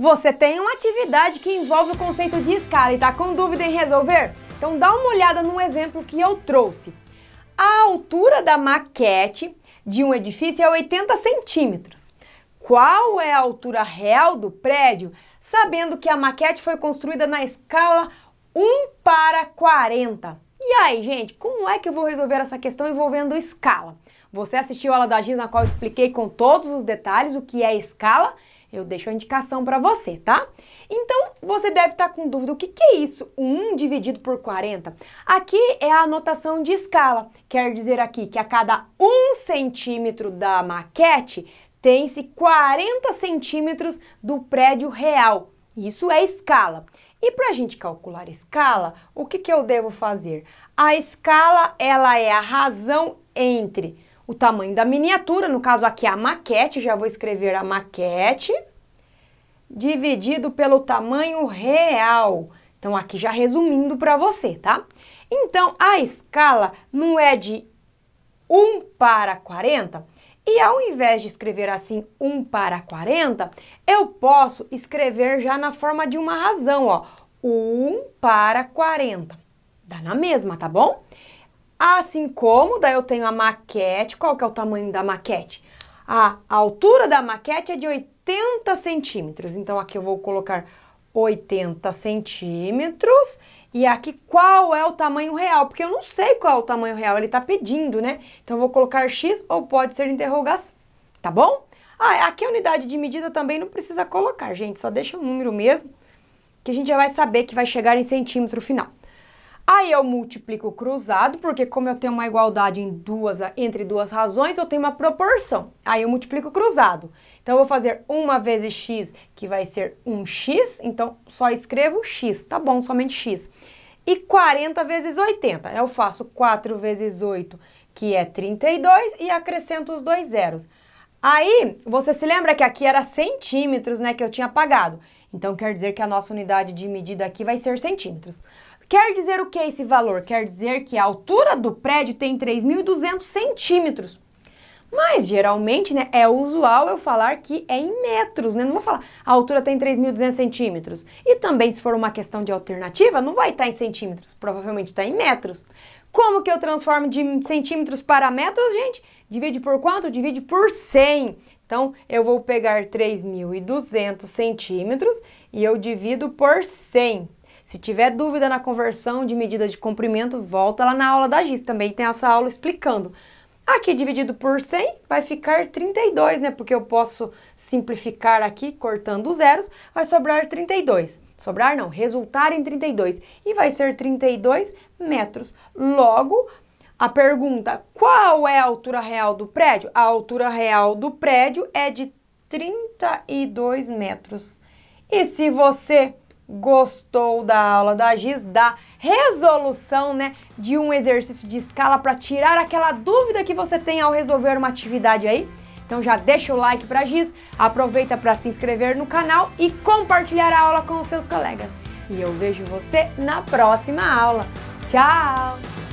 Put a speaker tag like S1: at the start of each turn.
S1: Você tem uma atividade que envolve o conceito de escala e está com dúvida em resolver? Então dá uma olhada no exemplo que eu trouxe. A altura da maquete de um edifício é 80 centímetros. Qual é a altura real do prédio? Sabendo que a maquete foi construída na escala 1 para 40. E aí, gente, como é que eu vou resolver essa questão envolvendo escala? Você assistiu a aula da Giz na qual eu expliquei com todos os detalhes o que é escala eu deixo a indicação para você, tá? Então, você deve estar tá com dúvida, o que, que é isso? 1 dividido por 40? Aqui é a anotação de escala. Quer dizer aqui que a cada 1 centímetro da maquete, tem-se 40 centímetros do prédio real. Isso é escala. E para a gente calcular a escala, o que, que eu devo fazer? A escala ela é a razão entre o tamanho da miniatura, no caso aqui é a maquete, já vou escrever a maquete, dividido pelo tamanho real. Então, aqui já resumindo para você, tá? Então, a escala não é de 1 para 40? E ao invés de escrever assim 1 para 40, eu posso escrever já na forma de uma razão, ó. 1 para 40. Dá na mesma, tá bom? Assim como, daí eu tenho a maquete. Qual que é o tamanho da maquete? A altura da maquete é de 80 centímetros. Então, aqui eu vou colocar 80 centímetros. E aqui, qual é o tamanho real? Porque eu não sei qual é o tamanho real, ele está pedindo, né? Então, eu vou colocar X ou pode ser interrogação, tá bom? Ah, aqui a unidade de medida também não precisa colocar, gente. Só deixa o número mesmo, que a gente já vai saber que vai chegar em centímetro final. Aí eu multiplico cruzado, porque como eu tenho uma igualdade em duas, entre duas razões, eu tenho uma proporção. Aí eu multiplico cruzado. Então, eu vou fazer uma vezes x, que vai ser 1x, então só escrevo x, tá bom, somente x. E 40 vezes 80, eu faço 4 vezes 8, que é 32, e acrescento os dois zeros. Aí, você se lembra que aqui era centímetros, né, que eu tinha apagado. Então, quer dizer que a nossa unidade de medida aqui vai ser centímetros. Quer dizer o que esse valor? Quer dizer que a altura do prédio tem 3.200 centímetros. Mas geralmente né, é usual eu falar que é em metros, né? Não vou falar a altura tem 3.200 centímetros. E também, se for uma questão de alternativa, não vai estar tá em centímetros, provavelmente está em metros. Como que eu transformo de centímetros para metros, gente? Divide por quanto? Divide por 100. Então, eu vou pegar 3.200 centímetros e eu divido por 100. Se tiver dúvida na conversão de medida de comprimento, volta lá na aula da GIS, também tem essa aula explicando. Aqui dividido por 100 vai ficar 32, né? Porque eu posso simplificar aqui cortando os zeros, vai sobrar 32. Sobrar não, resultar em 32. E vai ser 32 metros. Logo, a pergunta, qual é a altura real do prédio? A altura real do prédio é de 32 metros. E se você gostou da aula da Giz, da resolução, né, de um exercício de escala para tirar aquela dúvida que você tem ao resolver uma atividade aí. Então já deixa o like para Giz, aproveita para se inscrever no canal e compartilhar a aula com os seus colegas. E eu vejo você na próxima aula. Tchau!